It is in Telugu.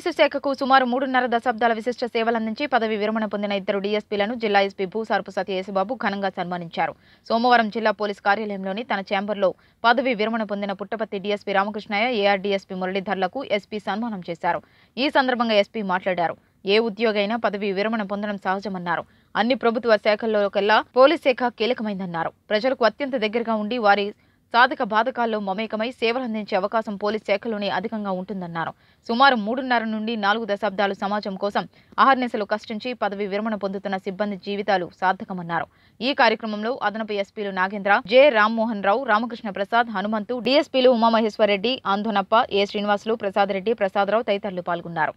పోలీసు శాఖకు సుమారు మూడున్నర దశాబ్దాల విశిష్ట అందించి పదవి విరమణ పొందిన ఇద్దరు డీఎస్పీలను జిల్లా ఎస్పీ భూసార్పు సత్య యేసుబాబు ఘనంగా సన్మానించారు సోమవారం జిల్లా పోలీస్ కార్యాలయంలోని తన ఛాంబర్లో పదవి విరమణ పొందిన పుట్టపత్తి డీఎస్పీ రామకృష్ణయ్య ఏఆర్డీఎస్పీ మురళీధర్లకు ఎస్పీ సన్మానం చేశారు ఈ సందర్భంగా ఎస్పీ మాట్లాడారు ఏ ఉద్యోగైనా పదవి విరమణ పొందడం సహజమన్నారు అన్ని ప్రభుత్వ కల్లా పోలీస్ శాఖ కీలకమైందన్నారు ప్రజలకు అత్యంత దగ్గరగా ఉండి వారి సాధక బాధకాల్లో మమేకమై సేవలందించే అవకాశం పోలీస్ శాఖలోనే అధికంగా ఉంటుందన్నారు సుమారు మూడున్నర నుండి నాలుగు దశాబ్దాలు సమాజం కోసం ఆహర్నిశలు కష్టించి పదవి విరమణ పొందుతున్న సిబ్బంది జీవితాలు సార్థకమన్నారు ఈ కార్యక్రమంలో అదనపు ఎస్పీలు నాగేంద్ర జె రామ్మోహన్ రావు రామకృష్ణ ప్రసాద్ హనుమంతు డీఎస్పీలు రెడ్డి అంధునప్ప ఏ శ్రీనివాసులు ప్రసాద్ రెడ్డి ప్రసాదరావు తదితరులు పాల్గొన్నారు